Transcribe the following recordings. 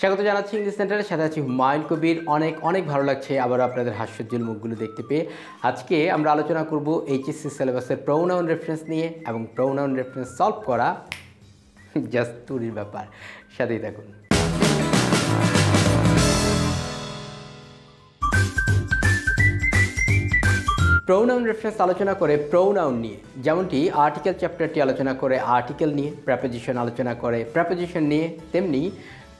স্বাগত জানাচ্ছি ইংলিশ সেন্টারের সাথে আছি হুমায়ুন কবির অনেক অনেক ভালো লাগছে আবারও আপনাদের হাস্যজ্জ্বল মুখগুলো দেখতে পেয়ে আজকে আমরা আলোচনা করব এইচএসসি সিলেবাসের প্রৌনাউন রেফারেন্স নিয়ে এবং প্রৌনাউন রেফারেন্স সলভ করা জাস্ট তুরির ব্যাপার সাথেই দেখুন প্রৌনাউন রেফারেন্স আলোচনা করে প্রৌনাউন নিয়ে যেমনটি আর্টিকেল চ্যাপ্টারটি আলোচনা করে আর্টিকেল নিয়ে প্র্যাপোজিশন আলোচনা করে প্র্যাপোজিশন নিয়ে তেমনি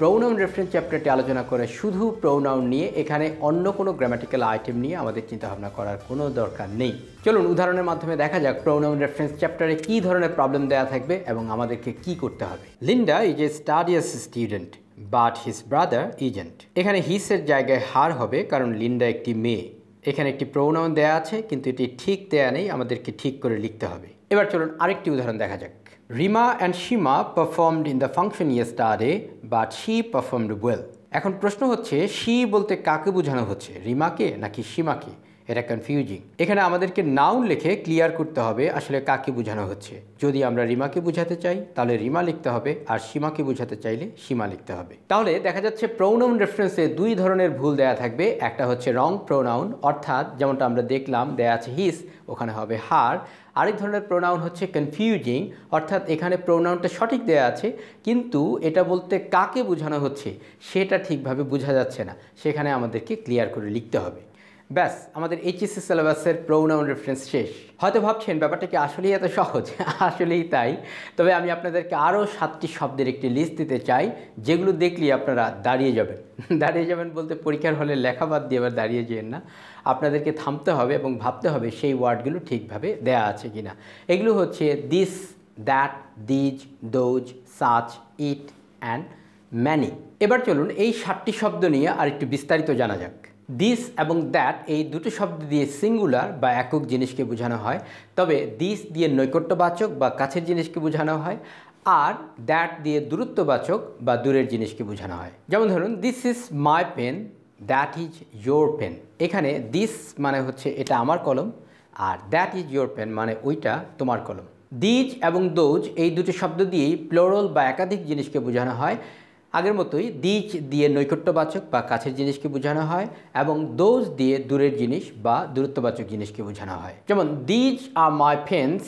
প্রৌনাউন রেফারেন্স চ্যাপ্টারটি আলোচনা করে শুধু প্রৌনাউন নিয়ে এখানে অন্য কোনো গ্রামাটিক্যাল আইটেম নিয়ে আমাদের চিন্তাভাবনা করার কোনো দরকার নেই চলুন উদাহরণের মাধ্যমে দেখা যাক প্রৌনাউন রেফারেন্স চ্যাপ্টারে কী ধরনের প্রবলেম দেওয়া থাকবে এবং আমাদেরকে কি করতে হবে Linda is a studious student but his brother isn't এখানে হিসের জায়গায় হার হবে কারণ লিন্ডা একটি মেয়ে এখানে একটি প্রৌনাউন দেয়া আছে কিন্তু এটি ঠিক দেয়া নেই আমাদেরকে ঠিক করে লিখতে হবে এবার চলুন আরেকটি উদাহরণ দেখা যাক Rima and Sima performed in the function স্টারে বাট শি পারফর্মড ওয়েল এখন প্রশ্ন হচ্ছে শি বলতে কাকে বোঝানো হচ্ছে রিমাকে নাকি সীমাকে এটা কনফিউজিং এখানে আমাদেরকে নাউন লিখে ক্লিয়ার করতে হবে আসলে কাকে বোঝানো হচ্ছে যদি আমরা রিমাকে বোঝাতে চাই তাহলে রিমা লিখতে হবে আর সীমাকে বোঝাতে চাইলে সীমা লিখতে হবে তাহলে দেখা যাচ্ছে প্রোনাউন রেফারেন্সে দুই ধরনের ভুল দেয়া থাকবে একটা হচ্ছে রং প্রোনাউন অর্থাৎ যেমনটা আমরা দেখলাম দেয়া আছে হিস ওখানে হবে হার আরেক ধরনের প্রোনাউন হচ্ছে কনফিউজিং অর্থাৎ এখানে প্রোনাউনটা সঠিক দেয়া আছে কিন্তু এটা বলতে কাকে বোঝানো হচ্ছে সেটা ঠিকভাবে বোঝা যাচ্ছে না সেখানে আমাদেরকে ক্লিয়ার করে লিখতে হবে ব্যাস আমাদের এইচএসসি সিলেবাসের প্রোনাউন রেফারেন্স শেষ হয়তো ভাবছেন ব্যাপারটা কি আসলেই এত সহজ আসলেই তাই তবে আমি আপনাদেরকে আরও সাতটি শব্দের একটি লিস্ট দিতে চাই যেগুলো দেখলে আপনারা দাঁড়িয়ে যাবেন দাঁড়িয়ে যাবেন বলতে পরীক্ষার হলে লেখা বাদ দিয়ে আবার দাঁড়িয়ে যেন না আপনাদেরকে থামতে হবে এবং ভাবতে হবে সেই ওয়ার্ডগুলো ঠিকভাবে দেয়া আছে কি না এগুলো হচ্ছে this that these those such it and many এবার চলুন এই সাতটি শব্দ নিয়ে আর একটু বিস্তারিত জানা যাক দিস এবং দ্যাট এই দুটো শব্দ দিয়ে সিঙ্গুলার বা একক জিনিসকে বোঝানো হয় তবে দিস দিয়ে নৈকট্যবাচক বা কাছের জিনিসকে বোঝানো হয় আর দ্যাট দিয়ে দূরত্ববাচক বা দূরের জিনিসকে বোঝানো হয় যেমন ধরুন this is my pen that is your pen এখানে দিস মানে হচ্ছে এটা আমার কলম আর দ্যাট ইজ ইয়োর পেন মানে ওইটা তোমার কলম দিজ এবং দোজ এই দুটি শব্দ দিয়েই প্লোরল বা একাধিক জিনিসকে বোঝানো হয় আগের মতোই দিচ দিয়ে নৈকট্যবাচক বা কাছের জিনিসকে বোঝানো হয় এবং দোজ দিয়ে দূরের জিনিস বা দূরত্ববাচক জিনিসকে বোঝানো হয় যেমন these are my pens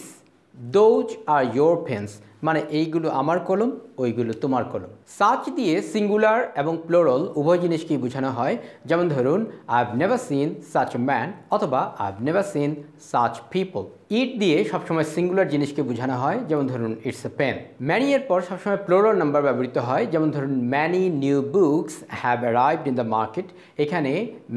those are your pens মানে এইগুলো আমার কলম ওইগুলো তোমার কলম সার্চ দিয়ে সিঙ্গুলার এবং প্লোরল উভয় জিনিসকেই বোঝানো হয় যেমন ধরুন I have never seen such man অথবা I have never seen such people it দিয়ে সবসময় সিঙ্গুলার জিনিসকে বোঝানো হয় যেমন ধরুন ইটস এ পেন ম্যানি এর পর সবসময় প্লোরল নাম্বার ব্যবহৃত হয় যেমন ধরুন many new books have arrived in the market এখানে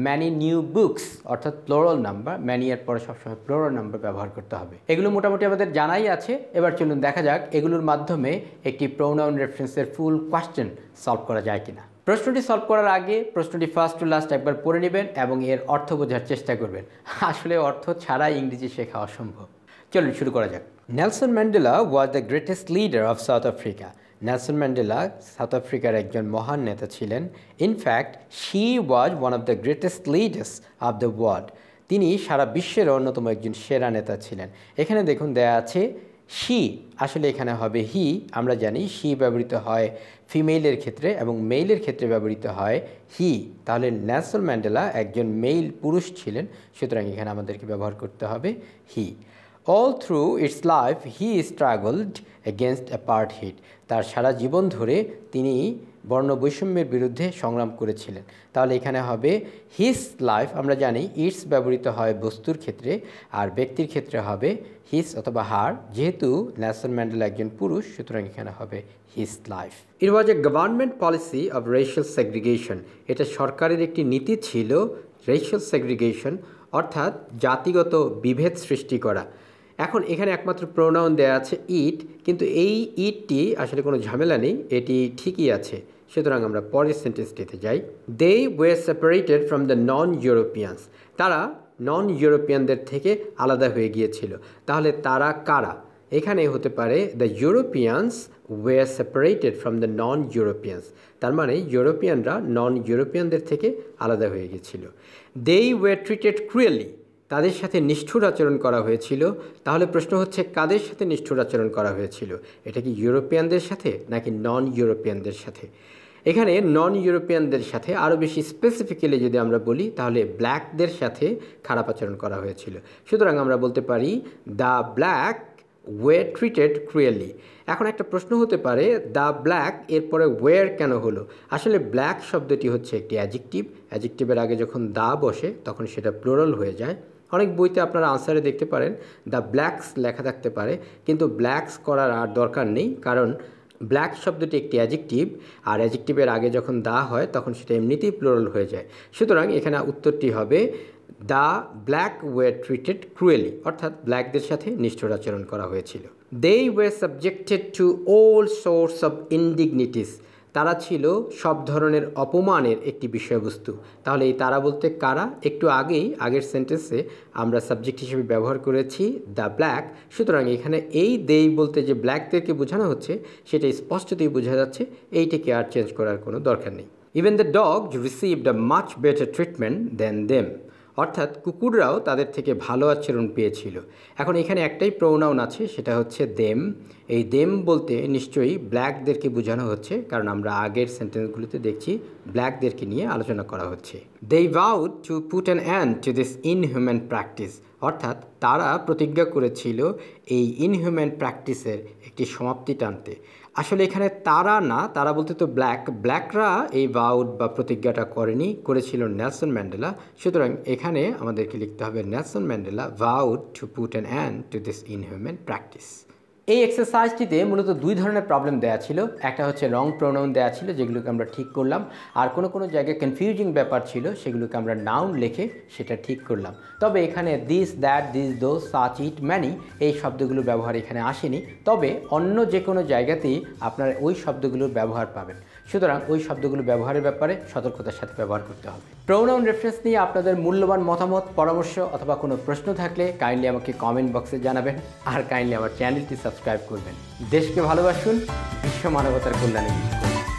ম্যানি নিউ বুকস অর্থাৎ প্লোরল নাম্বার ম্যানি এর পরে সবসময় প্লোরল নাম্বার ব্যবহার করতে হবে এগুলো মোটামুটি আমাদের জানাই আছে এবার চলুন দেখা যাক এগুলোর মাধ্যমে একটি প্রোনাউন কোন রেফারেন্সের ফুল কোয়েশ্চেন সলভ করা যায় কিনা প্রশ্নটি সলভ করার আগে প্রশ্নটি ফার্স্ট টু লাস্ট একবার পড়ে নেবেন এবং এর অর্থ বোঝার চেষ্টা করবেন আসলে অর্থ ছাড়া ইংরেজি শেখা অসম্ভব চলুন শুরু করা যাক Nelson Mandela was the greatest leader of South Africa Nelson Mandela South আফ্রিকার একজন মহান নেতা ছিলেন in fact she was one of the greatest leaders of the world তিনি সারা বিশ্বের অন্যতম একজন সেরা নেতা ছিলেন এখানে দেখুন দেয়া আছে শি আসলে এখানে হবে হি আমরা জানি শি ব্যবহৃত হয় ফিমেলের ক্ষেত্রে এবং মেইলের ক্ষেত্রে ব্যবহৃত হয় হি তাহলে ন্যাশনাল ম্যান্ডেলা একজন মেইল পুরুষ ছিলেন সুতরাং এখানে আমাদেরকে ব্যবহার করতে হবে he All through its life he struggled against হিট তার সারা জীবন ধরে তিনি বর্ণবৈষম্যের বিরুদ্ধে সংগ্রাম করেছিলেন তাহলে এখানে হবে হিস লাইফ আমরা জানি ইটস ব্যবহৃত হয় বস্তুর ক্ষেত্রে আর ব্যক্তির ক্ষেত্রে হবে হিস অথবা হার যেহেতু ন্যাশন ম্যান্ডেল একজন পুরুষ সুতরাং এখানে হবে his life it was a government policy of racial segregation এটা সরকারের একটি নীতি ছিল রেশিয়াল সেগ্রিগেশন অর্থাৎ জাতিগত বিভেদ সৃষ্টি করা এখন এখানে একমাত্র প্রোনাউন দেয়া আছে ইট কিন্তু এই ইটটি আসলে কোনো ঝামেলা নেই এটি ঠিকই আছে সুতরাং আমরা পরের সেন্টেন্সটিতে যাই they were separated from the non Europeans তারা নন ইউরোপিয়ানদের থেকে আলাদা হয়ে গিয়েছিল তাহলে তারা কারা এখানে হতে পারে the Europeans were separated from the non Europeans তার মানে ইউরোপিয়ানরা নন ইউরোপিয়ানদের থেকে আলাদা হয়ে গিয়েছিল দে ওয়ে ট্রিটেড ক্রুয়েলি তাদের সাথে নিষ্ঠুর আচরণ করা হয়েছিল তাহলে প্রশ্ন হচ্ছে কাদের সাথে নিষ্ঠুর আচরণ করা হয়েছিল এটা কি ইউরোপিয়ানদের সাথে নাকি নন ইউরোপিয়ানদের সাথে এখানে নন ইউরোপিয়ানদের সাথে আরও বেশি স্পেসিফিক্যালি যদি আমরা বলি তাহলে ব্ল্যাকদের সাথে খারাপ আচরণ করা হয়েছিল সুতরাং আমরা বলতে পারি the black were treated cruelly এখন একটা প্রশ্ন হতে পারে দ্য ব্ল্যাক এরপরে ওয়ের কেন হলো আসলে ব্ল্যাক শব্দটি হচ্ছে একটি অ্যাজেক্টিভ অ্যাজিকটিভের আগে যখন দা বসে তখন সেটা প্লোরাল হয়ে যায় অনেক বইতে আপনারা আনসারে দেখতে পারেন দ্য ব্ল্যাকস লেখা থাকতে পারে কিন্তু ব্ল্যাকস করার আর দরকার নেই কারণ ব্ল্যাক শব্দটি একটি অ্যাজেক্টিভ আর অ্যাজেক্টিভের আগে যখন দা হয় তখন সেটা এমনিতেই প্লোরাল হয়ে যায় সুতরাং এখানে উত্তরটি হবে the black were treated cruelly অর্থাৎ ব্ল্যাকদের সাথে নিষ্ঠুর আচরণ করা হয়েছিল they were subjected to all sorts of indignities তারা ছিল সব ধরনের অপমানের একটি বিষয়বস্তু তাহলে এই তারা বলতে কারা একটু আগেই আগের সেন্টেন্সে আমরা সাবজেক্ট হিসেবে ব্যবহার করেছি দ্য ব্ল্যাক সুতরাং এখানে এই দেই বলতে যে ব্ল্যাকদেরকে বোঝানো হচ্ছে সেটা স্পষ্টতই বোঝা যাচ্ছে এইটিকে আর চেঞ্জ করার কোনো দরকার নেই even the dog receive the much better treatment than them অর্থাৎ কুকুররাও তাদের থেকে ভালো আচরণ পেয়েছিল এখন এখানে একটাই প্রোনাউন আছে সেটা হচ্ছে দেম এই দেম বলতে নিশ্চয়ই ব্ল্যাকদেরকে বোঝানো হচ্ছে কারণ আমরা আগের সেন্টেন্সগুলোতে দেখছি ব্ল্যাকদেরকে নিয়ে আলোচনা করা হচ্ছে they vow to put an end to this inhuman practice অর্থাৎ তারা প্রতিজ্ঞা করেছিল এই ইনহিউম্যান প্র্যাকটিসের একটি সমাপ্তি টানতে আসলে এখানে তারা না তারা বলতে তো ব্ল্যাক ব্ল্যাকরা এই বাউড বা প্রতিজ্ঞাটা করেনি করেছিল নেলসন ম্যান্ডেলা সুতরাং এখানে আমাদেরকে লিখতে হবে Nelson Mandela vowed to put and end to this inhuman practice এই এক্সারসাইজটিতে মূলত দুই ধরনের প্রবলেম দেয়া ছিল একটা হচ্ছে রং প্রোনাউন দেয়া ছিল যেগুলোকে আমরা ঠিক করলাম আর কোনো কোনো জায়গায় কনফিউজিং ব্যাপার ছিল সেগুলোকে আমরা নাউন লিখে সেটা ঠিক করলাম তবে এখানে this that this though such it many এই শব্দগুলো ব্যবহার এখানে আসেনি তবে অন্য যে কোনো জায়গাতেই আপনারা ওই শব্দগুলোর ব্যবহার পাবেন সুতরাং ওই শব্দগুলো ব্যবহারের ব্যাপারে সতর্কতার সাথে ব্যবহার করতে হবে প্রোনাউন রেফারেন্স নিয়ে আপনাদের মূল্যবান মতামত পরামর্শ অথবা কোনো প্রশ্ন থাকলে কাইন্ডলি আমাকে কমেন্ট বক্সে জানাবেন আর কাইন্ডলি আমার চ্যানেলটি সাবস্ক্রাইব করবেন দেশকে ভালোবাসুন বিশ্ব মানবতার কল্যাণে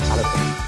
ভালো থাকুন